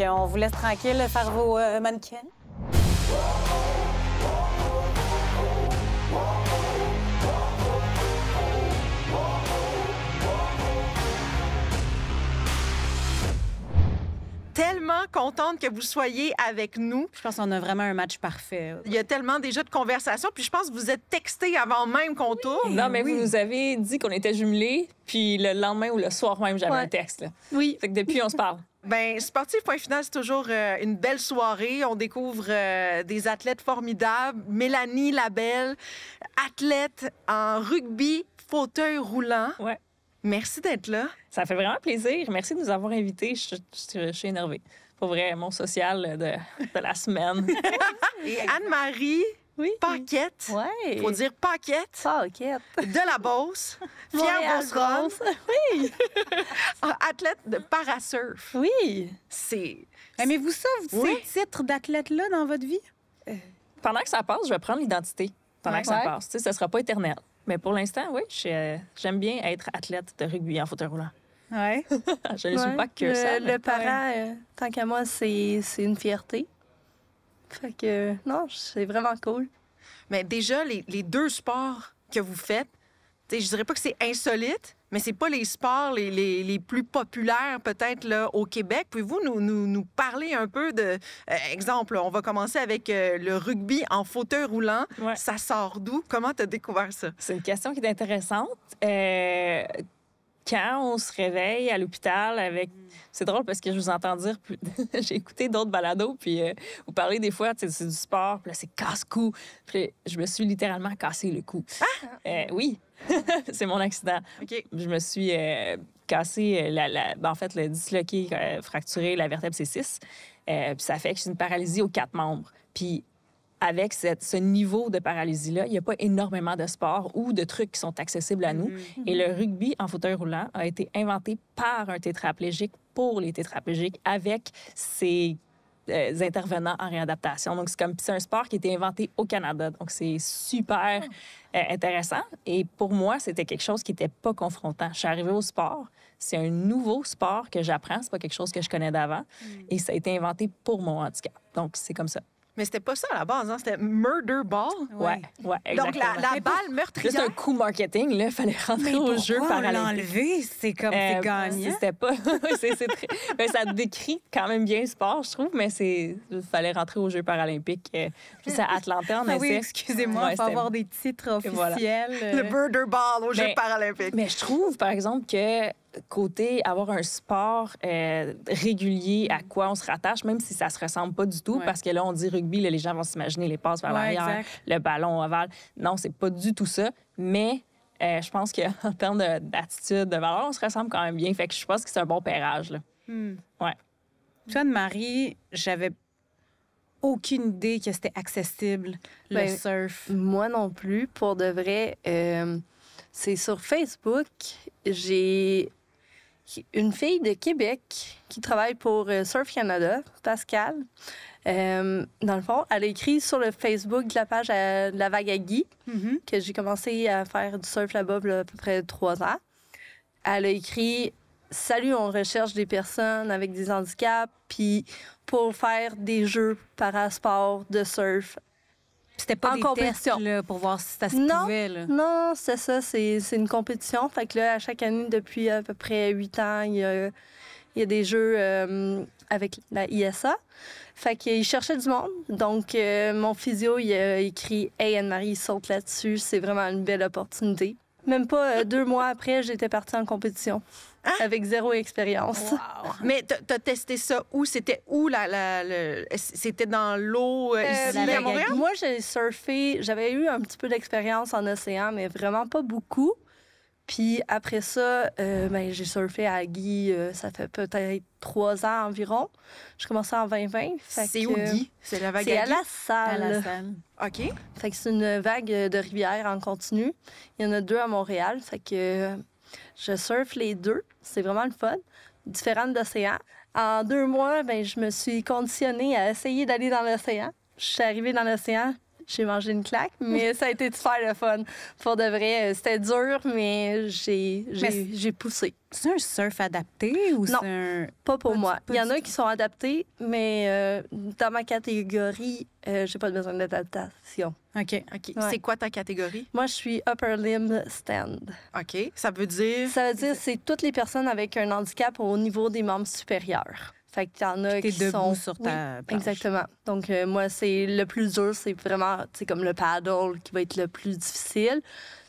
On vous laisse tranquille faire vos euh, mannequins. tellement contente que vous soyez avec nous. Je pense qu'on a vraiment un match parfait. Il y a tellement déjà de conversations, puis je pense que vous êtes texté avant même qu'on tourne. Non, mais vous nous avez dit qu'on était jumelés, puis le lendemain ou le soir même, j'avais un texte. Oui. Fait que depuis, on se parle. Ben, sportif point final, c'est toujours euh, une belle soirée. On découvre euh, des athlètes formidables. Mélanie Labelle, athlète en rugby, fauteuil roulant. Ouais. Merci d'être là. Ça fait vraiment plaisir. Merci de nous avoir invités. Je, suis énervée. Pour vrai, mon social de, de la semaine. Et Anne-Marie, oui. Paquette. Oui. Faut dire paquette. Paquette. De la bosse, Fière Beauce Oui. Ah, athlète de parasurf. Oui. C'est. Aimez-vous ça, ces titres d'athlète-là dans votre vie? Euh. Pendant que ça passe, je vais prendre l'identité. Pendant que ça passe. Tu sais, ce sera pas éternel. Mais pour l'instant, oui, euh, j'aime bien être athlète de rugby en fauteuil roulant. Oui. je ne suis pas que le, ça. Le parent, euh, tant qu'à moi, c'est une fierté. Fait que, non, c'est vraiment cool. Mais déjà, les, deux sports que vous faites, je dirais pas que c'est insolite, mais c'est pas les sports les, plus populaires peut-être là au Québec. Pouvez-vous nous, parler un peu de euh, exemple On va commencer avec euh, le rugby en fauteuil roulant. Ça sort d'où Comment tu as découvert ça C'est une question qui est intéressante. Euh quand on se réveille à l'hôpital avec... Mm. C'est drôle parce que je vous entends dire... J'ai écouté d'autres balados, puis euh, vous parlez des fois, c'est du sport, puis là, c'est casse-cou. Puis je me suis littéralement cassé le cou. Ah! Euh, oui, c'est mon accident. OK. Je me suis euh, cassé, la, ben, en fait, le disloqué, fracturé la vertèbre C6. puis ça fait que j'ai une paralysie aux quatre membres. Puis avec cette, ce niveau de paralysie-là, il n'y a pas énormément de sports ou de trucs qui sont accessibles à nous. Mm-hmm. Et le rugby en fauteuil roulant a été inventé par un tétraplégique pour les tétraplégiques avec ses euh, intervenants en réadaptation. Donc, c'est comme c'est un sport qui a été inventé au Canada. Donc, c'est super ah. euh, intéressant. Et pour moi, c'était quelque chose qui n'était pas confrontant. Je suis arrivée au sport. C'est un nouveau sport que j'apprends. n'est pas quelque chose que je connais d'avant. Mm. Et ça a été inventé pour mon handicap. Donc, c'est comme ça. Mais c'était pas ça à la base, hein, c'était Murder Ball. Ouais, ouais, exactement. Donc la, balle meurtrière. C'est un coup marketing, là. Fallait rentrer au jeu par l'enlever, c'est comme euh, c'est gagné C'était pas. mais ça décrit quand même bien le sport, je trouve. Mais c'est fallait rentrer aux Jeux paralympiques. Euh, c'est à Atlanta on ah, Oui, excusez-moi, il faut avoir des titres officiels. Le euh. Murder Ball aux Jeux paralympiques. Mais je trouve, par exemple, que côté avoir un sport euh, régulier à quoi on se rattache, même si ça se ressemble pas du tout, parce que là, on dit rugby, les gens vont s'imaginer les passes vers l'arrière, le ballon ovale. Non, c'est pas du tout ça, mais euh, je pense qu'en termes d'attitude, de, valeur, on se ressemble quand même bien. Fait que je pense que c'est un bon pérage. Là. Hmm. Ouais. Toi, Marie, j'avais aucune idée que c'était accessible, le ben, surf. Moi non plus. Pour de vrai, euh, c'est sur Facebook. J'ai une fille de Québec qui travaille pour euh, Surf Canada, Pascal. Euh, dans le fond, elle a écrit sur le Facebook de la page la vague à Guy, mhm. que j'ai commencé à faire du surf là-bas à peu près trois ans. Elle a écrit Salut, on recherche des personnes avec des handicaps, puis pour faire des jeux parasports de surf c'était pas des compétition. pour voir si ça se non, Non, c'est ça. C'est une compétition. Fait que là, à chaque année, depuis à peu près huit ans, il y a, des jeux euh, avec la ISA. Fait qu'il cherchait du monde. Donc, euh, mon physio, il a écrit Hey Anne-Marie, saute là-dessus. C'est vraiment une belle opportunité. Même pas euh, deux mois après, j'étais partie en compétition. Hein? Avec zéro expérience. Mais t'as testé ça où? C'était où? La, C'était dans l'eau euh, euh, ici ben, à Montréal? Moi, j'ai surfé. J'avais eu un petit peu d'expérience en océan, mais vraiment pas beaucoup. Puis après ça, euh, ben, j'ai surfé à Guy, ça fait peut-être trois ans environ. Je commençais en 2020. C'est où Guy? C'est la vague C'est à, la salle. À OK. c'est une vague de rivière en continu. Il y en a deux à Montréal. Fait que je surfe les deux. C'est vraiment le fun. Différentes océans. En deux mois, ben, je me suis conditionnée à essayer d'aller dans l'océan. Je suis arrivée dans l'océan, j'ai mangé une claque, mais ça a été super le fun. Pour de vrai, euh, c'était dur, mais j'ai, j'ai, poussé. C'est un surf adapté ou c'est un... pas pour moi. Il y en a qui sont adaptés, mais euh, dans ma catégorie, je euh, j'ai pas besoin d'adaptation. OK. OK. C'est quoi ta catégorie? Moi, je suis upper limb stand. OK. Ça veut dire... Ça veut dire c'est toutes les personnes avec un handicap au niveau des membres supérieurs. Fait y en a qui sont sur ta exactement. Donc euh, moi c'est le plus dur, c'est vraiment c'est comme le paddle qui va être le plus difficile.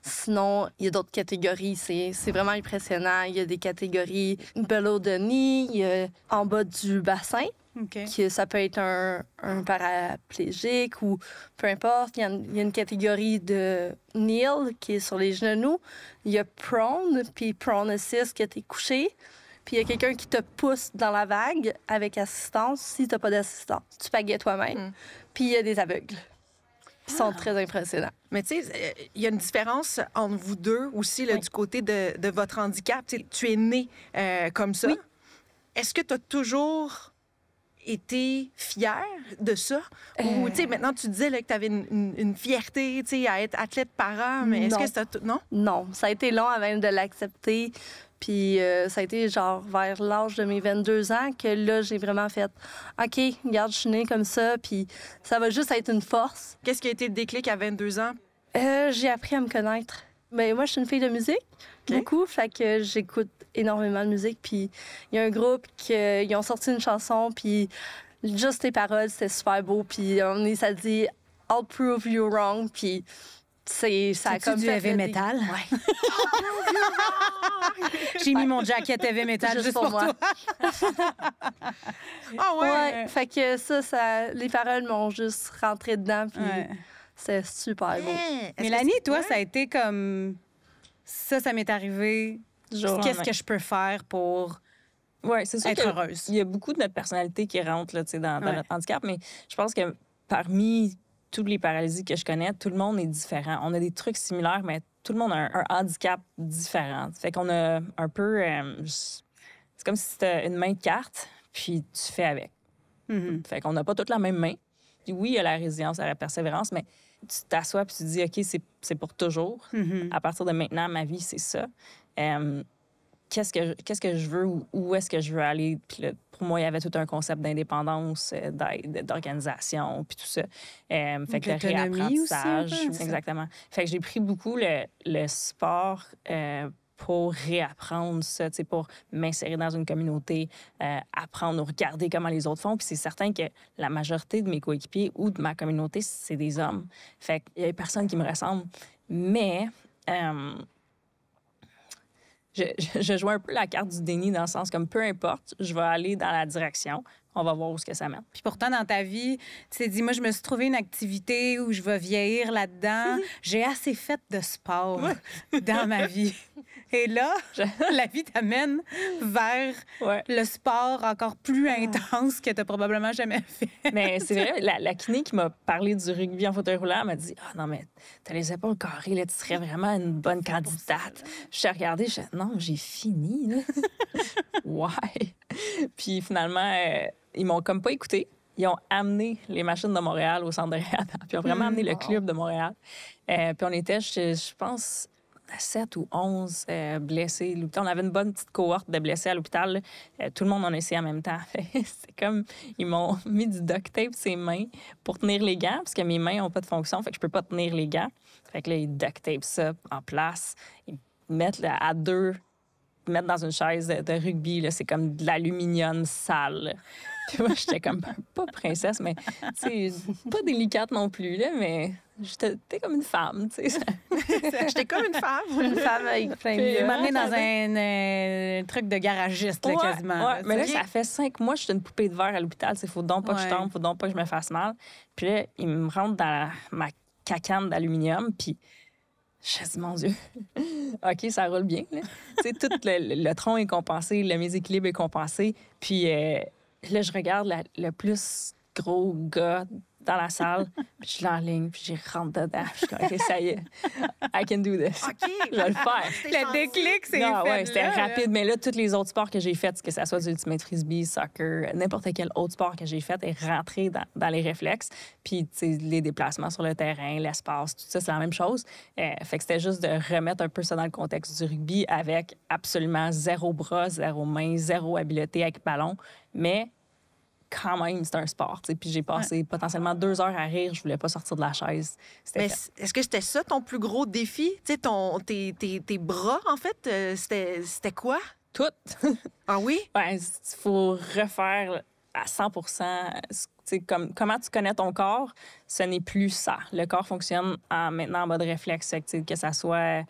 Sinon, il y a d'autres catégories, c'est vraiment impressionnant, il y a des catégories below the knee, en bas du bassin. Que ça peut être un, paraplégique ou peu importe. Il y, a, une catégorie de kneel qui est sur les genoux. Il y a prone, puis prone assist qui est couché puis il y a quelqu'un qui te pousse dans la vague avec assistance si tu pas d'assistance. Tu pagaies toi-même. Hmm. Puis il y a des aveugles. Qui sont ah. très impressionnants. Mais tu sais, il y a une différence entre vous deux aussi du côté de, votre handicap. tu es né euh, comme ça. Est-ce que tu as toujours été fière de ça? Ou, euh. tu sais, maintenant, tu disais que tu avais une, fierté, à être athlète parent, mais est-ce que ça... Non? Non, ça a été long avant de l'accepter. Puis euh, ça a été genre vers l'âge de mes 22 ans que là, j'ai vraiment fait OK, regarde, je suis née comme ça, puis ça va juste être une force. Qu'est-ce qui a été le déclic à 22 ans? Euh, j'ai appris à me connaître. mais ben, moi, je suis une fille de musique, beaucoup, fait que j'écoute énormément de musique. Puis il y a un groupe qui ils ont sorti une chanson, puis juste les paroles, c'était super beau. Puis on est, ça dit I'll prove you wrong, puis c'est ça comme du heavy metal. J'ai mis mon jacket heavy metal juste, pour, moi. ah ouais. Fait que ça, ça, les paroles m'ont juste rentré dedans puis c'est super beau. Mélanie, toi, ça a été comme ça, ça m'est arrivé. Qu'est-ce que je peux faire pour ouais, être heureuse? Il y a beaucoup de notre personnalité qui rentre là, dans, dans notre handicap, mais je pense que parmi toutes les paralysies que je connais, tout le monde est différent. On a des trucs similaires, mais tout le monde a un, handicap différent. Fait qu'on a un peu. Euh, c'est comme si c'était une main de carte, puis tu fais avec. Mm-hmm. Fait qu'on n'a pas toutes la même main. Puis oui, il y a la résilience, à la persévérance, mais tu t'assois puis tu te dis, OK, c'est pour toujours. Mm-hmm. À partir de maintenant, ma vie, c'est ça. Euh, qu'est-ce que qu'est-ce que je veux ou où est-ce que je veux aller puis là pour moi, il y avait tout un concept d'indépendance, euh, d'organisation, puis tout ça. Euh, fait que le réapprentissage. exactement. Fait que j'ai pris beaucoup le, sport euh, pour réapprendre ça, pour m'insérer dans une communauté, euh, apprendre ou regarder comment les autres font. Puis c'est certain que la majorité de mes coéquipiers ou de ma communauté, c'est des hommes. Fait qu'il y a personne qui me ressemble. Mais je, joue un peu la carte du déni dans le sens comme peu importe, je vais aller dans la direction on va voir où ce que ça mène. Puis pourtant, dans ta vie, tu t'es dit, moi, je me suis trouvé une activité où je vais vieillir là-dedans. J'ai assez fait de sport dans ma vie. Et là, la vie t'amène vers le sport encore plus ah. intense que tu probablement jamais fait. mais c'est vrai, la, kiné qui m'a parlé du rugby en fauteuil roulant m'a dit Ah non, mais t'as les épaules carrées, là, tu serais vraiment une bonne candidate. Je suis regardée, je Non, j'ai fini. ouais. Puis finalement, euh, ils m'ont comme pas écouté ils ont amené les machines de Montréal au centre de réadaptation. puis ils ont vraiment mm. amené le club de Montréal. Euh, puis on était, je pense, 7 ou 11 euh, blessés. On avait une bonne petite cohorte de blessés à l'hôpital. Euh, tout le monde en essayé en même temps. c'est comme, ils m'ont mis du duct tape ses mains pour tenir les gants, parce que mes mains n'ont pas de fonction, fait que je peux pas tenir les gants. Fait que là, ils duct tapent ça en place. Ils mettent à deux, mettent dans une chaise de rugby. C'est comme de l'aluminium sale. Puis moi, j'étais comme, pas princesse, mais pas délicate non plus, là, mais j'étais comme une femme, tu sais. j'étais comme une femme. Une femme avec plein de... dans euh, un, truc de garagiste, là, quasiment. mais là, ça fait cinq mois que je une poupée de verre à l'hôpital. Il faut donc pas que je tombe, faut donc pas que je me fasse mal. Puis là, ils me rentrent dans ma cacane d'aluminium, puis... Je dis, mon Dieu, OK, ça roule bien. sais, tout le, tronc est compensé, le méséquilibre est compensé. Puis, euh, Là, je regarde le plus gros gars dans la salle, puis je l'enligne, puis j'y rentre dedans. je suis comme, OK, ça y est, I can do this. OK. je vais le ben, faire. Le déclic, c'est Non, ouais, c'était rapide. Mais là, tous les autres sports que j'ai faits, que ce soit du ultimate frisbee, soccer, n'importe quel autre sport que j'ai fait, est rentré dans, les réflexes. Puis, les déplacements sur le terrain, l'espace, tout ça, c'est la même chose. Euh, fait que c'était juste de remettre un peu ça dans le contexte du rugby avec absolument zéro bras, zéro main, zéro habileté avec ballon. Mais quand même, c'est un sport. Et Puis j'ai passé potentiellement deux heures à rire. Je voulais pas sortir de la chaise. Mais est-ce que c'était ça ton plus gros défi? tes, tes, bras, en fait, euh, c'était quoi? Tout. ah oui? il faut refaire à 100 euh, comme, comment tu connais ton corps, ce n'est plus ça. Le corps fonctionne maintenant en mode réflexe, que ça soit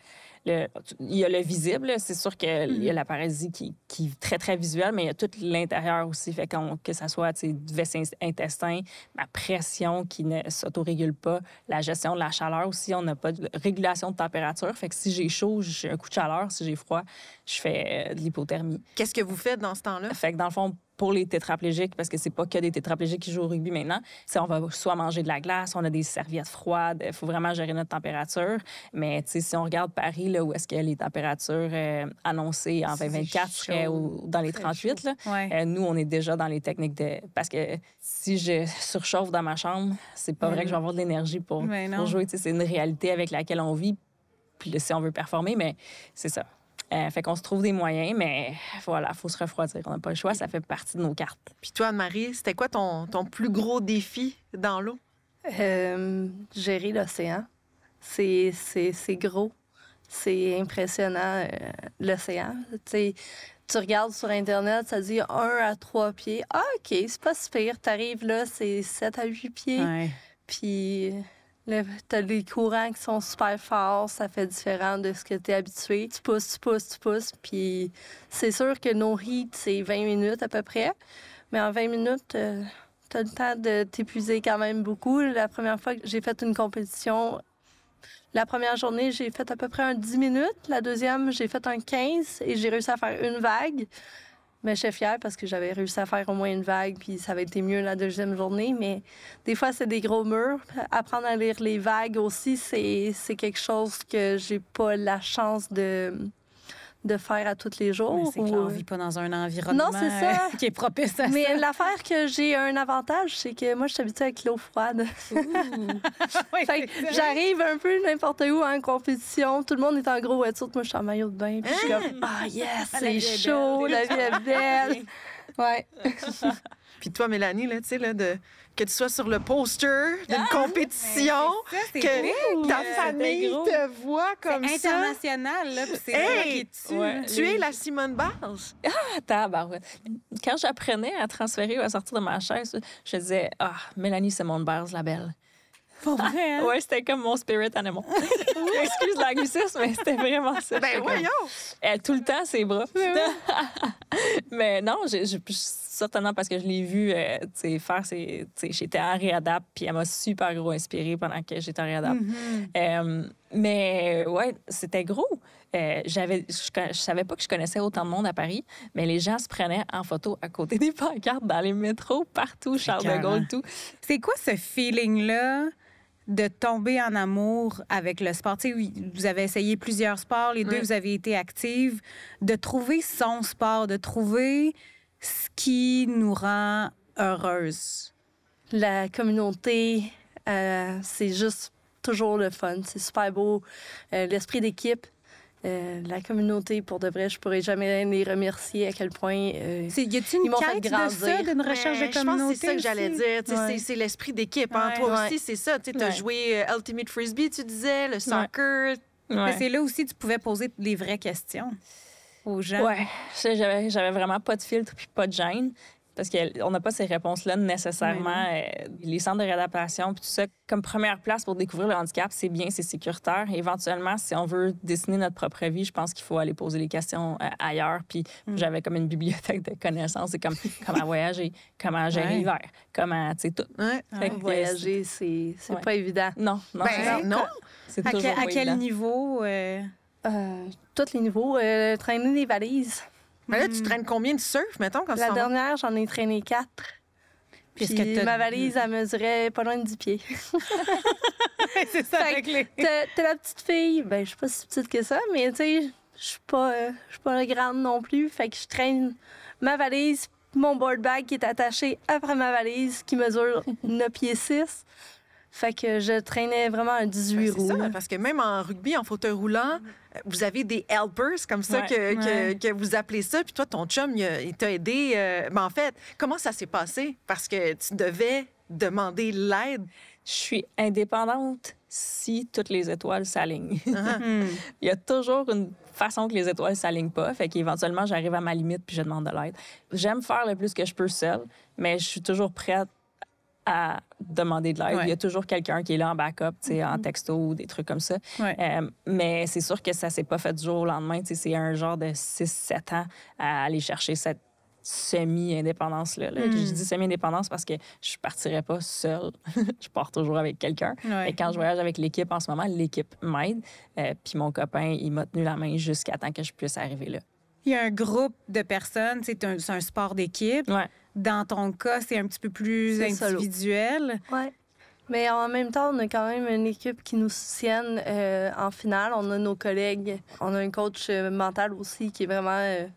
il y a le visible, c'est sûr qu'il y a mm-hmm. la paralysie qui, qui, est très, très visuelle, mais il y a tout l'intérieur aussi, fait qu que ça soit vessie, intestin, ma pression qui ne s'autorégule pas, la gestion de la chaleur aussi, on n'a pas de régulation de température, fait que si j'ai chaud, j'ai un coup de chaleur, si j'ai froid, je fais euh, de l'hypothermie. Qu'est-ce que vous faites dans ce temps-là? Fait que dans le fond, pour les tétraplégiques, parce que c'est pas que des tétraplégiques qui jouent au rugby maintenant, Si on va soit manger de la glace, on a des serviettes froides, il euh, faut vraiment gérer notre température. Mais si on regarde Paris, là, où est-ce que les températures euh, annoncées en 2024 ou dans les 38, euh, nous, on est déjà dans les techniques de... Parce que si je surchauffe dans ma chambre, c'est pas vrai que je vais avoir de l'énergie pour, pour, jouer. C'est une réalité avec laquelle on vit, puis si on veut performer, mais c'est ça. Euh, fait qu'on se trouve des moyens, mais voilà, faut se refroidir. On n'a pas le choix, ça fait partie de nos cartes. Puis toi, marie c'était quoi ton, plus gros défi dans l'eau? Euh, gérer l'océan. C'est gros. C'est impressionnant, euh, l'océan. Tu regardes sur Internet, ça dit 1 à 3 pieds. Ah, OK, c'est pas super tu arrives là, c'est 7 à 8 pieds. Puis T'as des courants qui sont super forts, ça fait différent de ce que t'es habitué. Tu pousses, tu pousses, tu pousses, puis c'est sûr que nos rides, c'est 20 minutes à peu près. Mais en 20 minutes, euh, t'as le temps de t'épuiser quand même beaucoup. La première fois que j'ai fait une compétition, la première journée, j'ai fait à peu près un 10 minutes. La deuxième, j'ai fait un 15 et j'ai réussi à faire une vague mais suis fière parce que j'avais réussi à faire au moins une vague, puis ça avait été mieux la deuxième journée. Mais des fois, c'est des gros murs. Apprendre à lire les vagues aussi, c'est quelque chose que j'ai pas la chance de de faire à tous les jours. ou... on vit pas dans un environnement euh, qui est propice à ça. Mais l'affaire que j'ai un avantage, c'est que moi, je suis habituée avec l'eau froide. J'arrive un peu n'importe où en compétition. Tout le monde est en gros wetsuit. Moi, je suis en maillot de bain. Puis je suis comme, hein? ah, yes, ah, c'est chaud, la vie est belle. ouais. Puis toi, Mélanie, là, tu sais, là, de, que tu sois sur le poster d'une ah, compétition, que ta famille te voit comme ça. international, là, puis c'est tu, tu es la Simone Biles. Ah, ouais. Quand j'apprenais à transférer ou à sortir de ma chaise, je disais, ah, Mélanie Simone Biles, la belle. Pour vrai? Hein? ouais, c'était comme mon spirit animal. Excuse l'anglicisme, mais c'était vraiment ça. Ben voyons! Elle, tout le temps, ses bras. Mais, ben mais non, je certainement parce que je l'ai vu euh, faire ses, j'étais en réadapte, puis elle m'a super gros inspirée pendant que j'étais en réadapte. Mm-hmm. Euh, mais ouais, c'était gros. Euh, j'avais, je, savais pas que je connaissais autant de monde à Paris, mais les gens se prenaient en photo à côté des pancartes, dans les métros, partout, Charles de Gaulle, tout. C'est quoi ce feeling-là? de tomber en amour avec le sport. vous avez essayé plusieurs sports, les deux, vous avez été active. De trouver son sport, de trouver ce qui nous rend heureuses. La communauté, euh, c'est juste toujours le fun. C'est super beau. Euh, l'esprit d'équipe, euh, la communauté, pour de vrai, je pourrais jamais les remercier à quel point y a une ils m'ont fait d'une recherche de communauté. Je pense c'est ça que j'allais dire. C'est l'esprit d'équipe. Hein. Toi aussi, c'est ça. Tu as joué Ultimate Frisbee, tu disais, le soccer. C'est là aussi tu pouvais poser les vraies questions aux gens? j'avais, j'avais vraiment pas de filtre puis pas de gêne parce qu'on n'a pas ces réponses-là nécessairement. Euh, les centres de réadaptation, puis tout ça, comme première place pour découvrir le handicap, c'est bien, c'est sécuritaire. Éventuellement, si on veut dessiner notre propre vie, je pense qu'il faut aller poser les questions euh, ailleurs. Puis mm. j'avais comme une bibliothèque de connaissances, c'est comme comment voyager, comment gérer l'hiver, comment, tu sais, tout. Ouais. Ah, voyager, c'est, c'est pas évident. Non, non, ben, c'est non. C'est à, toujours, quel, à quel niveau... Euh, euh, tous les niveaux. Euh, traîner des valises. Mais là, tu hmm. traînes combien de surf, mettons, quand La dernière, j'en ai traîné quatre. Puis ma valise, elle mesurait pas loin de 10 pieds. c'est ça, T'es la petite fille. Ben, je suis pas si petite que ça, mais tu sais, je suis pas, euh, je pas grande non plus. Fait que je traîne ma valise, mon board bag qui est attaché après ma valise, qui mesure 9 pieds 6. Fait que je traînais vraiment un 18 ben, roues. Ça, parce que même en rugby, en fauteuil roulant, euh, vous avez des helpers, comme ça que, Que, vous appelez ça. Puis toi, ton chum, il t'a aidé. Euh, mais en fait, comment ça s'est passé? Parce que tu devais demander l'aide. Je suis indépendante si toutes les étoiles s'alignent. Ah. il y a toujours une façon que les étoiles s'alignent pas. Fait qu'éventuellement, j'arrive à ma limite puis je demande de l'aide. J'aime faire le plus que je peux seule, mais je suis toujours prête à demander de l'aide. Il y a toujours quelqu'un qui est là en backup, tu sais, en mm-hmm. texto ou des trucs comme ça. Euh, mais c'est sûr que ça s'est pas fait du jour au lendemain. c'est un genre de 6-7 ans à aller chercher cette semi-indépendance-là. Je mm. dis semi-indépendance parce que je partirais pas seule. je pars toujours avec quelqu'un. Et quand je voyage avec l'équipe en ce moment, l'équipe m'aide. Euh, puis mon copain, il m'a tenu la main jusqu'à temps que je puisse arriver là. Il y a un groupe de personnes, c'est un, sport d'équipe. Dans ton cas, c'est un petit peu plus individuel. Oui. Mais en même temps, on a quand même une équipe qui nous soutienne euh, en finale. On a nos collègues. On a un coach euh, mental aussi qui est vraiment euh,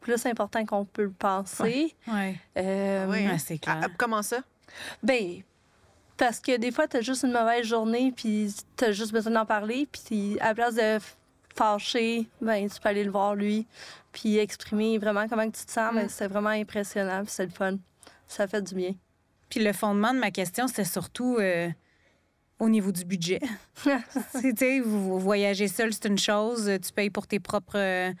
plus important qu'on peut le penser. Ouais. Ah oui, hein, c'est clair. comment ça? Ben, parce que des fois, tu as juste une mauvaise journée, puis tu as juste besoin d'en parler, puis à place de fâché, ben tu peux aller le voir lui, puis exprimer vraiment comment tu te sens, mais mm. c'est vraiment impressionnant, puis c'est le fun. Ça fait du bien. Puis le fondement de ma question, c'est surtout euh, au niveau du budget. vous voyagez seul, c'est une chose, tu payes pour tes propres euh,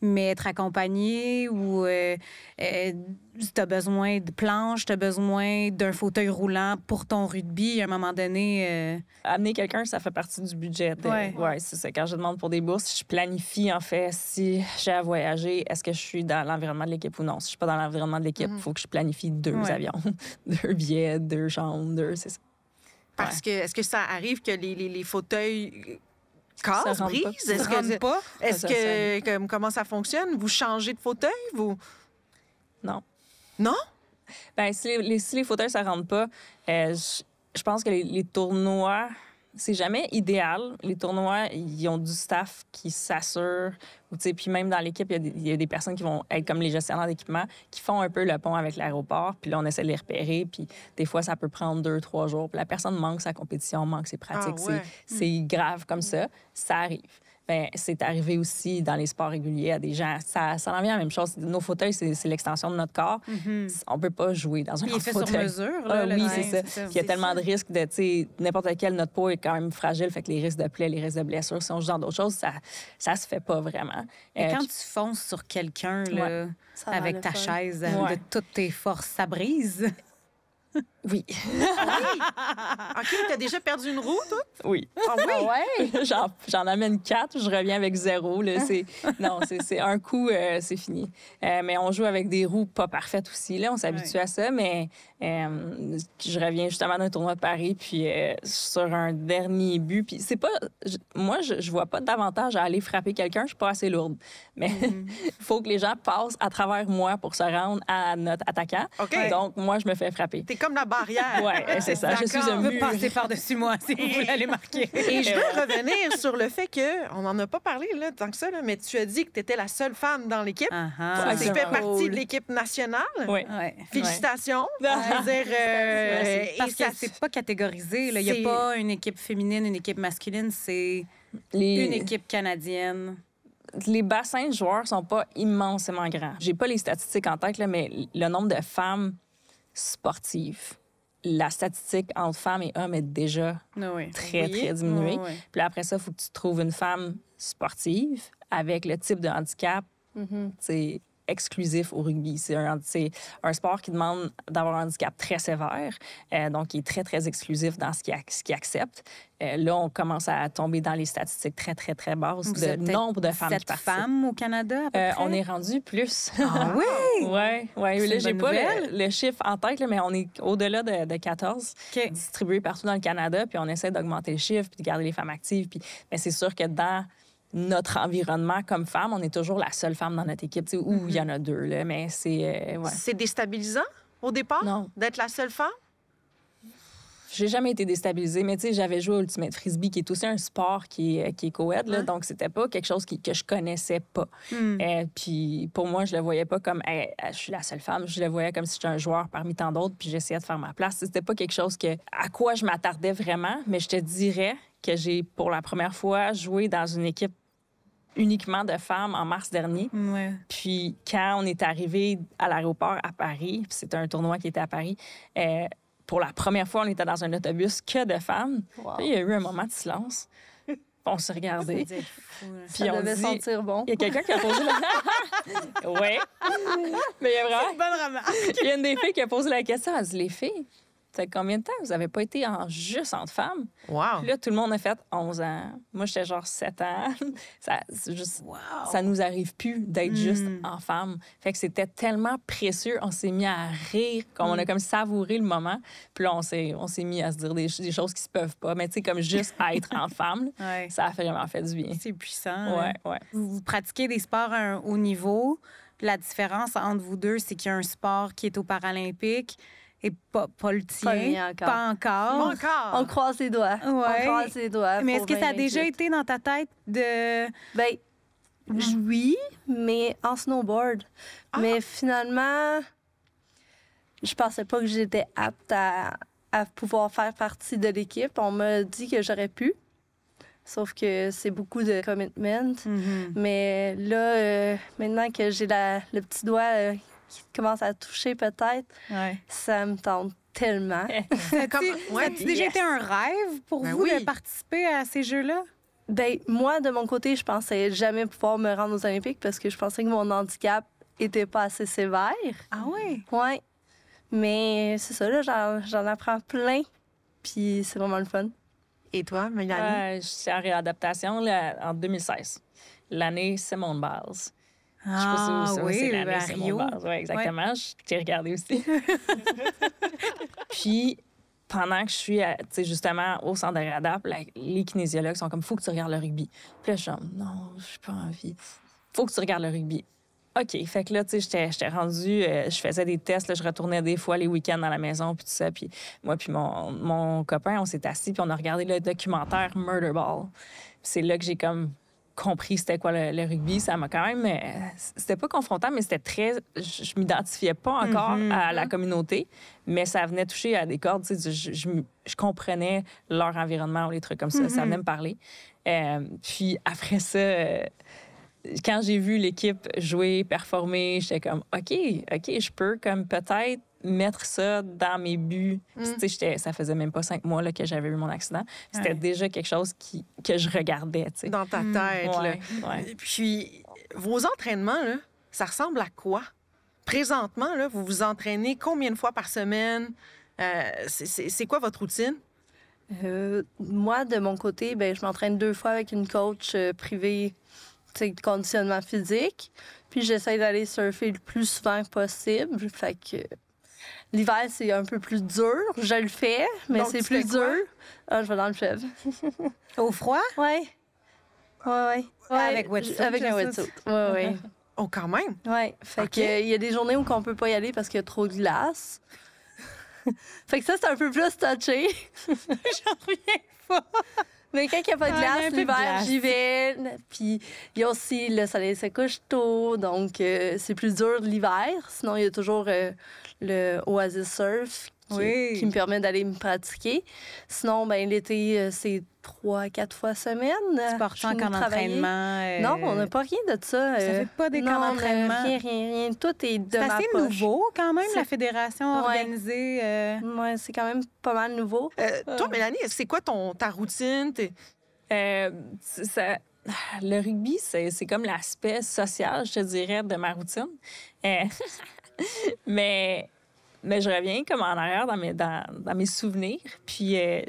mais être accompagné ou euh, euh tu as besoin de planches, tu besoin d'un fauteuil roulant pour ton rugby, à un moment donné. Euh, Amener quelqu'un, ça fait partie du budget. Oui, ouais, c'est ça. Quand je demande pour des bourses, je planifie en fait si j'ai à voyager, est-ce que je suis dans l'environnement de l'équipe ou non. Si je suis pas dans l'environnement de l'équipe, il mhm. faut que je planifie deux avions, deux billets, deux chambres, deux, c'est ça. Parce que est-ce que ça arrive que les, les fauteuils casse, brise? Est-ce que, pas? est que, comment ça fonctionne? Vous changez de fauteuil? Vous... Non. Non? Ben, si les, si les fauteuils, ça rentre pas, euh, je pense que les, les tournois c'est jamais idéal. Les tournois, ils ont du staff qui s'assure. Puis même dans l'équipe, il, y, a des personnes qui vont être comme les gestionnaires d'équipement, qui font un peu le pont avec l'aéroport. Puis là, on essaie de les repérer. Puis des fois, ça peut prendre deux, trois jours. Puis la personne manque sa compétition, manque ses pratiques. Ah c'est hmm. grave comme ça. Ça arrive ben, c'est arrivé aussi dans les sports réguliers à des gens. Ça, ça en vient à la même chose. Nos fauteuils, c'est l'extension de notre corps. Mhm. On peut pas jouer dans un Il est fait sur mesure. Ah là, oui, c'est ça. il y a tellement de risques de, tu sais, n'importe quel, notre peau est quand même fragile. Fait que les risques de plaies, les risques de blessures, si on joue dans d'autres choses, ça, ça se fait pas vraiment. Et euh, quand tu fonces sur quelqu'un, là, avec ta chaise, de toutes tes forces, ça brise. Oui. oui. Ah, OK, t'as déjà perdu une roue, toi? Oui. Ah oui? Ah j'en amène quatre, je reviens avec zéro. Là. non, c'est un coup, euh, c'est fini. Euh, mais on joue avec des roues pas parfaites aussi. Là. On s'habitue à ça, mais euh, je reviens justement d'un tournoi de Paris, puis euh, sur un dernier but. Puis c'est pas. moi, je, je, vois pas d'avantage à aller frapper quelqu'un, je suis pas assez lourde. Mais il mm. faut que les gens passent à travers moi pour se rendre à notre attaquant. Donc, moi, je me fais frapper. T'es comme la barrière. oui, c'est ça. Je suis un mur. passer par-dessus moi si vous voulez aller marquer. Et je veux revenir sur le fait que, on n'en a pas parlé là, tant que ça, mais tu as dit que tu étais la seule femme dans l'équipe. Ah, ah. Tu fais partie de l'équipe nationale. Oui. Félicitations. Ah, dire, euh, parce que c'est pas catégorisé. Il n'y a pas une équipe féminine, une équipe masculine. C'est une équipe canadienne. Les bassins de joueurs sont pas immensément grands. J'ai pas les statistiques en tête, là, mais le nombre de femmes sportives la statistique entre femmes et hommes est déjà ah très, très diminuée. Ah Puis après ça, il faut que tu trouves une femme sportive avec le type de handicap. Mm exclusif au rugby. C'est un, un, sport qui demande d'avoir un handicap très sévère, euh, donc il est très, très exclusif dans ce qu'il qui accepte. Euh, là, on commence à tomber dans les statistiques très, très, très basses de nombre de femmes qui participent. femmes au Canada, à peu euh, près? On est rendu plus. Ah oui? oui, ouais, là, j'ai pas le, chiffre en tête, mais on est au-delà de, 14 okay. distribués partout dans le Canada, puis on essaie d'augmenter le chiffre, puis de garder les femmes actives. Puis, mais c'est sûr que dans notre environnement comme femme, on est toujours la seule femme dans notre équipe, ou il y mhm. en a deux, mais c'est... Euh, c'est déstabilisant au départ d'être la seule femme? J'ai jamais été déstabilisée, mais tu sais, j'avais joué au Ultimate Frisbee, qui est aussi un sport qui est, euh, qui est co-ed, donc c'était pas quelque chose que je connaissais pas. Hmm. Euh, puis pour moi, je le voyais pas comme euh, je suis la seule femme, je le voyais comme si j'étais un joueur parmi tant d'autres, puis j'essayais de faire ma place. C'était pas quelque chose que, à quoi je m'attardais vraiment, mais je te dirais que j'ai pour la première fois joué dans une équipe uniquement de femmes en mars dernier. Puis quand on est arrivé à l'aéroport à Paris, c'était un tournoi qui était à Paris, pour la première fois, on était dans un autobus que de femmes. il y a eu un moment de silence. On s'est regardé. Puis on devait dit, sentir bon. Il y a quelqu'un qui a posé la... Oui. Mais il y a vraiment... une bonne remarque. Il y a une des filles qui a posé la question. Elle a dit, les filles, combien de temps? Vous n'avez pas été en juste entre femmes? Wow. là, tout le monde a fait 11 ans. Moi, j'étais genre 7 ans. ça, nous arrive plus d'être hmm. juste en femme. Fait que c'était tellement précieux. On s'est mis à rire, comme on a hmm. comme savouré le moment. Puis là, on s'est, mis à se dire des, choses qui se peuvent pas. Mais tu sais, comme juste être en femme, ça a vraiment fait du bien. C'est puissant. Hein. Ouais, Vous, vous, pratiquez des sports à un haut niveau. La différence entre vous deux, c'est qu'il y a un sport qui est au Paralympique et pas, pas le tien. Pas, encore. encore. On croise les doigts. On croise les doigts. Mais est-ce que ça a déjà été dans ta tête de. Ben, mm. oui, mais en snowboard. Ah. Mais finalement, je pensais pas que j'étais apte à, pouvoir faire partie de l'équipe. On m'a dit que j'aurais pu. Sauf que c'est beaucoup de commitment. Mm-hmm. Mais là, euh, maintenant que j'ai le petit doigt euh, qui commencent à toucher peut-être, ça me tente tellement. Comme, ouais, déjà été un rêve pour ben vous de participer à ces Jeux-là? Ben, moi, de mon côté, je pensais jamais pouvoir me rendre aux Olympiques parce que je pensais que mon handicap était pas assez sévère. Ah oui? Oui. Mais c'est ça, là, j'en apprends plein. Puis c'est vraiment le fun. Et toi, Mélanie? Euh, je suis en réadaptation en 2016. L'année c'est mon base. Ah, oui, c'est la exactement. Je t'ai regardé aussi. Puis, pendant que je suis, sais, justement, au centre de radar, les kinésiologues sont comme, faut que tu regardes le rugby. Puis là, je suis comme, non, j'ai pas envie. Faut que tu regardes le rugby. OK. Fait que là, tu sais, j'étais rendue, rendu. je faisais des tests, je retournais des fois les week-ends dans la maison, puis tout ça. Puis moi, puis mon, mon copain, on s'est assis, puis on a regardé le documentaire Murderball ». c'est là que j'ai comme compris c'était quoi le, rugby. Ça m'a quand même. Euh, c'était pas confrontant, mais c'était très. Je, m'identifiais pas encore mm-hmm. à la communauté, mais ça venait toucher à des cordes. Tu sais, je, comprenais leur environnement ou les trucs comme ça. Ça mm-hmm. venait me parler. Euh, puis après ça. Euh, quand j'ai vu l'équipe jouer, performer, j'étais comme, OK, OK, je peux comme peut-être mettre ça dans mes buts. Mm. ça faisait même pas cinq mois là, que j'avais eu mon accident. C'était déjà quelque chose que je regardais. Dans ta mm. tête. Puis, vos entraînements, ça ressemble à quoi? Présentement, là, vous vous entraînez combien de fois par semaine? Euh, c'est quoi votre routine? Euh, moi, de mon côté, ben, je m'entraîne deux fois avec une coach euh, privée de conditionnement physique. Puis j'essaie d'aller surfer le plus souvent possible. Fait que L'hiver, c'est un peu plus dur. Je le fais, mais c'est plus dur. Ah, je vais dans le chef. Au froid? Oui. Oui, oui. Ouais, avec wetsuit. Avec un wetsuit. Oui, oui. Oh, quand même? Oui. Fait que euh, il y a des journées où on ne peut pas y aller parce qu'il y a trop de glace. fait que ça, c'est un peu plus touché. J'en reviens pas. Mais quand il n'y a pas de glace l'hiver, j'y vais. Puis il y a aussi le soleil se couche tôt, donc euh, c'est plus dur l'hiver. Sinon, il y a toujours euh, le Oasis Surf qui, me permet d'aller me pratiquer. Sinon, ben, l'été, euh, c'est trois, quatre fois semaine. C'est euh, entraînement. Euh, non, on n'a pas rien de ça. Ça fait pas des camps d'entraînement. Rien, rien, rien. Tout est de C'est assez nouveau quand même, la fédération organisée. Oui, c'est quand même pas mal nouveau. toi, Mélanie, c'est quoi ton, ta routine? ça, le rugby, c'est comme l'aspect social, je dirais, de ma routine. mais, mais je reviens comme en arrière dans mes, dans, mes souvenirs. Puis, euh,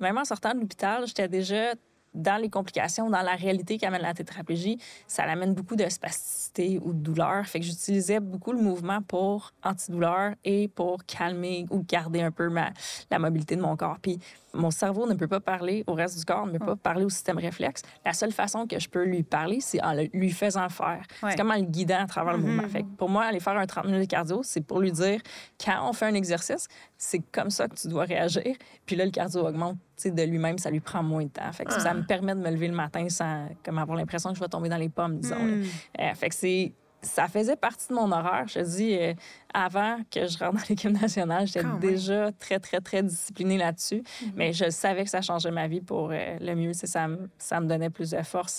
même en sortant de l'hôpital, j'étais déjà dans les complications, dans la réalité qu'amène la tétraplégie, ça l'amène beaucoup de spasticité ou de douleur. Fait que j'utilisais beaucoup le mouvement pour antidouleur et pour calmer ou garder un peu ma, la mobilité de mon corps. Puis mon cerveau ne peut pas parler au reste du corps, ne peut pas parler au système réflexe. La seule façon que je peux lui parler, c'est en lui faisant faire. C'est comme en le guidant à travers le mm-hmm. mouvement. Fait que pour moi, aller faire un 30 minutes de cardio, c'est pour lui dire, quand on fait un exercice, c'est comme ça que tu dois réagir. Puis là, le cardio augmente de lui-même, ça lui prend moins de temps. Fait Ça ah. me permet de me lever le matin sans comme, avoir l'impression que je vais tomber dans les pommes, disons. Hmm. Euh, ça faisait partie de mon horreur. Je te dis, euh, avant que je rentre dans l'équipe nationale, j'étais déjà très, très, très disciplinée là-dessus. Hmm. Mais je savais que ça changeait ma vie pour euh, le mieux. Ça, me, ça me donnait plus de force.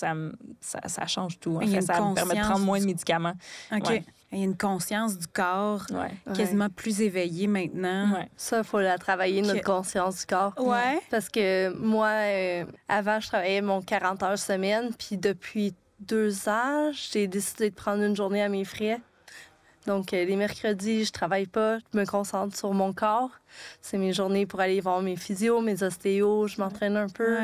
Ça, change tout. ça me permet de prendre moins de médicaments. OK il y a une conscience du corps quasiment plus éveillée maintenant. Ça, il faut la travailler, notre conscience du corps. Ouais. Parce que moi, euh, avant, je travaillais mon 40 heures semaine, puis depuis deux ans, j'ai décidé de prendre une journée à mes frais. Donc, euh, les mercredis, je travaille pas, je me concentre sur mon corps. C'est mes journées pour aller voir mes physios, mes ostéos, je m'entraîne un peu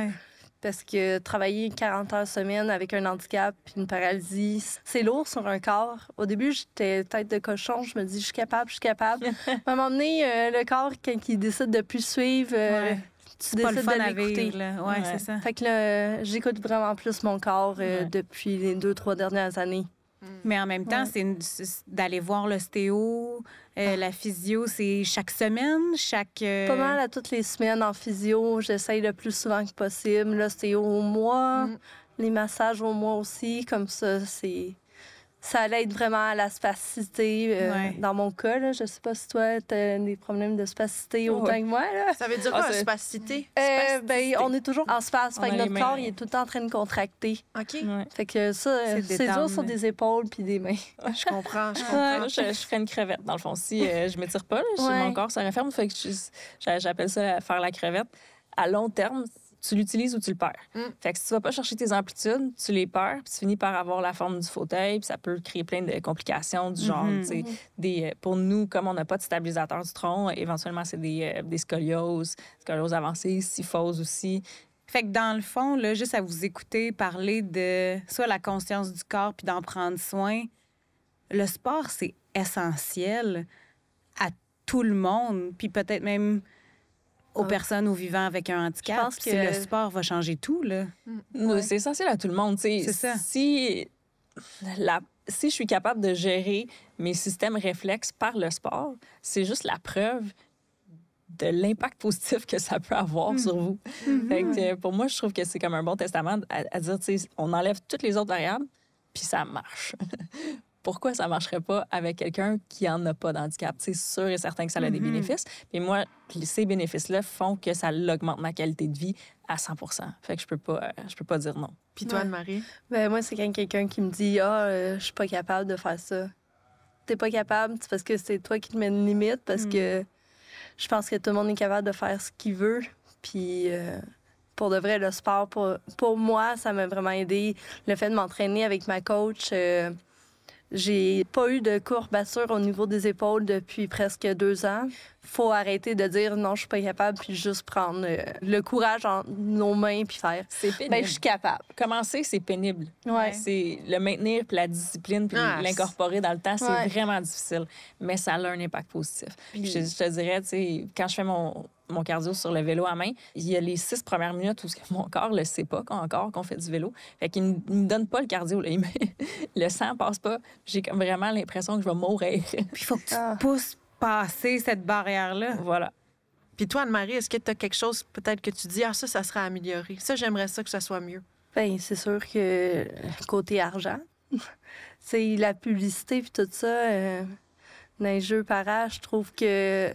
parce que travailler 40 heures semaine avec un handicap une paralysie, c'est lourd sur un corps. Au début, j'étais tête de cochon. Je me dis, je suis capable, je suis capable. à un moment donné, euh, le corps, quand il décide de plus suivre, euh, tu décides pas le fun de l'écouter. Ouais, c'est ça. Fait que j'écoute vraiment plus mon corps euh, depuis les deux, trois dernières années. Mm. Mais en même temps, c'est d'aller voir l'ostéo, euh, ah. la physio, c'est chaque semaine, chaque. Euh, Pas mal à toutes les semaines en physio. J'essaye le plus souvent que possible. L'ostéo au mois, mm. les massages au mois aussi. Comme ça, c'est ça l'aide vraiment à la spacité euh, dans mon cas. Là, je sais pas si toi, tu as des problèmes de spacité oh, autant que moi. Là. Ça veut dire ah, quoi, la spacité? Euh, ben, on est toujours en space. fait notre corps il est tout le temps en train de contracter. OK. Fait que ça, c'est dur sur des épaules puis des mains. Je comprends, je comprends. je, je, ferais une crevette, dans le fond. Si euh, je me m'étire pas, là, mon corps se referme. que j'appelle ça faire la crevette à long terme, tu l'utilises ou tu le perds. Mm. Fait que si tu vas pas chercher tes amplitudes, tu les perds, puis tu finis par avoir la forme du fauteuil, puis ça peut créer plein de complications du genre, mm-hmm. des, euh, pour nous, comme on n'a pas de stabilisateur du tronc, éventuellement, c'est des, euh, des scolioses, scolioses avancées, syphoses aussi. Fait que dans le fond, là, juste à vous écouter parler de soit la conscience du corps puis d'en prendre soin, le sport, c'est essentiel à tout le monde, puis peut-être même aux ah. personnes ou vivant avec un handicap. Je que le sport va changer tout. là. Mm. Ouais. C'est essentiel à tout le monde. Si, la, si je suis capable de gérer mes systèmes réflexes par le sport, c'est juste la preuve de l'impact positif que ça peut avoir mm. sur vous. Mm-hmm. Euh, pour moi, je trouve que c'est comme un bon testament à, à dire, on enlève toutes les autres variables, puis ça marche. pourquoi ça marcherait pas avec quelqu'un qui en a pas d'handicap? C'est sûr et certain que ça a des mm-hmm. bénéfices. Mais moi, ces bénéfices-là font que ça augmente ma qualité de vie à 100 Fait que je peux pas, euh, peux pas dire non. Puis toi, marie Ben, moi, c'est quand quelqu'un qui me dit, ah, oh, je suis pas capable de faire ça. n'es pas capable, parce que c'est toi qui te mets une limite, parce mm. que je pense que tout le monde est capable de faire ce qu'il veut. Puis. Euh, pour de vrai, le sport, pour, pour moi, ça m'a vraiment aidé. Le fait de m'entraîner avec ma coach, j'ai pas eu de courbature au niveau des épaules depuis presque deux ans. Faut arrêter de dire non, je suis pas capable, puis juste prendre euh, le courage en nos mains puis faire. C'est ben, pénible. Ben, je suis capable. Commencer, c'est pénible. Ouais. C'est le maintenir puis la discipline puis ah, l'incorporer dans le temps, c'est vraiment difficile. Mais ça a un impact positif. Je, je, te dirais, tu sais, quand je fais mon mon cardio sur le vélo à main. Il y a les six premières minutes où mon corps le sait pas encore qu'on fait du vélo. Fait qu'il ne me donne pas le cardio. le sang passe pas. J'ai vraiment l'impression que je vais mourir. il faut que tu ah. pousses passer cette barrière-là. Voilà. Puis toi, Anne-Marie, est-ce que tu as quelque chose peut-être que tu dis, ah ça, ça sera amélioré. Ça, j'aimerais ça que ça soit mieux. Bien, c'est sûr que côté argent, c'est la publicité puis tout ça. Euh, dans jeu je trouve que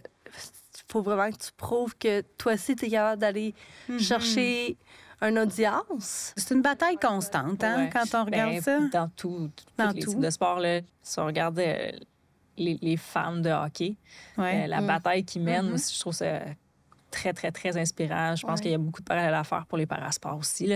faut vraiment que tu prouves que toi aussi, tu es capable d'aller mhm. chercher une audience. C'est une bataille constante hein, quand on ben, regarde ça. Dans tout, dans tous les de sport, là, si on regarde euh, les, femmes de hockey, euh, la mm. bataille qu'ils mènent, mm-hmm. je trouve ça très, très, très inspirant. Je pense qu'il y a beaucoup de parallèles à faire pour les parasports aussi.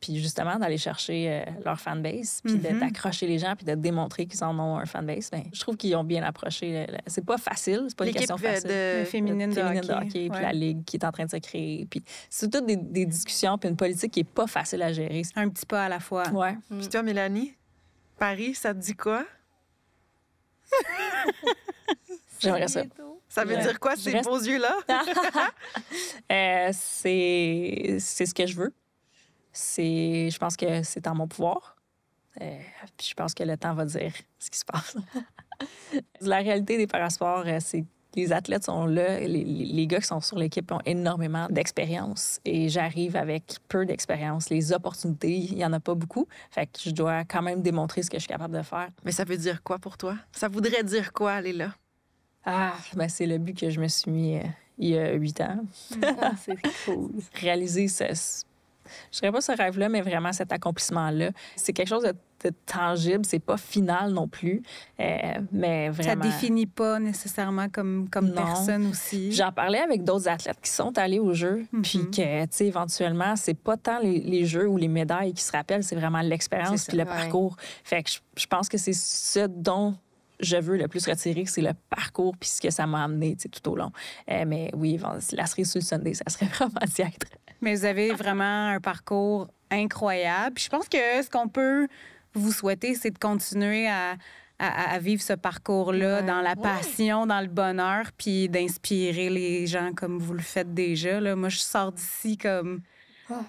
Puis justement, d'aller chercher euh, leur fanbase, puis mm-hmm. d'accrocher les gens, puis de démontrer qu'ils en ont un fanbase, ben, je trouve qu'ils ont bien approché. C'est pas facile, c'est pas une question euh, facile. De, féminine, de, hockey, puis la ligue qui est en train de se créer. Puis c'est toutes des, discussions, puis une politique qui est pas facile à gérer. Un petit pas à la fois. Ouais. Mm. Puis toi, Mélanie, Paris, ça te dit quoi? J'aimerais ça. Ça veut dire quoi, ces beaux yeux-là? euh, c'est ce que je veux. Je pense que c'est en mon pouvoir. Euh, puis je pense que le temps va dire ce qui se passe. La réalité des parasports, euh, c'est les athlètes sont là, les, les gars qui sont sur l'équipe ont énormément d'expérience et j'arrive avec peu d'expérience. Les opportunités, il n'y en a pas beaucoup. Fait que je dois quand même démontrer ce que je suis capable de faire. Mais ça veut dire quoi pour toi? Ça voudrait dire quoi aller là? Ah, ben c'est le but que je me suis mis euh, il y a huit ans. Ah, c'est cool. Réaliser ce, je dirais pas ce rêve-là, mais vraiment cet accomplissement-là. C'est quelque chose de, tangible, c'est pas final non plus, euh, mais vraiment... Ça définit pas nécessairement comme, comme personne aussi. J'en parlais avec d'autres athlètes qui sont allés aux Jeux, puis mhm. que, tu sais, éventuellement, c'est pas tant les, Jeux ou les médailles qui se rappellent, c'est vraiment l'expérience puis le parcours. Fait que je, je pense que c'est ce dont je veux le plus retirer, c'est le parcours puis ce que ça m'a amené tout au long. Euh, mais oui, la cerise sur Sunday, ça serait vraiment d'y Mais vous avez vraiment un parcours incroyable. je pense que ce qu'on peut vous souhaiter, c'est de continuer à, à, vivre ce parcours-là dans la passion, dans le bonheur, puis d'inspirer les gens comme vous le faites déjà. Là. Moi, je sors d'ici comme... Ah.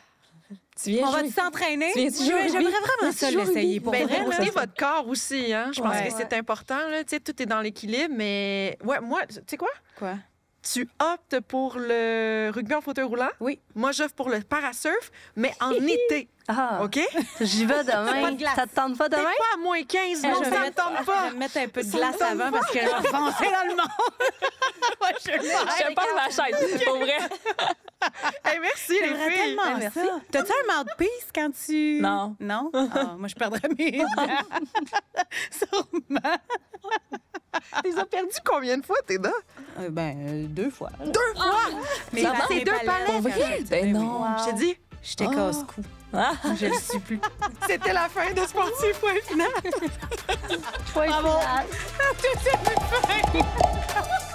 Tu on va s'entraîner. J'aimerais vraiment ça l'essayer. Pour ben, votre corps aussi. Hein? Je pense que c'est important. Tout est dans l'équilibre. Mais ouais, moi, tu sais quoi? Quoi? tu optes pour le rugby en fauteuil roulant. Oui. Moi, j'offre pour le parasurf, mais en été. Ah, OK? J'y vais demain. Ça te tente pas demain? pas à moins 15, non, ça me tente pas. Je vais mettre un peu de glace avant parce que je vais foncer dans le monde. je je pense ma chaise, pour vrai. Eh, merci, les filles. Hey, eh, merci. T'as-tu un mouthpiece quand tu. Non. Non? Ah, moi, je perdrais mes dents. Sûrement. les as perdu combien de fois tes dents? Euh, ben, deux fois. Deux fois? Ah. Mais c'est deux palettes. Ben non. Ben non. Je te dis, ah. casse-cou. Ah. Je le suis plus. C'était la fin de Sportif Point Final. Point Final. C'était la fin.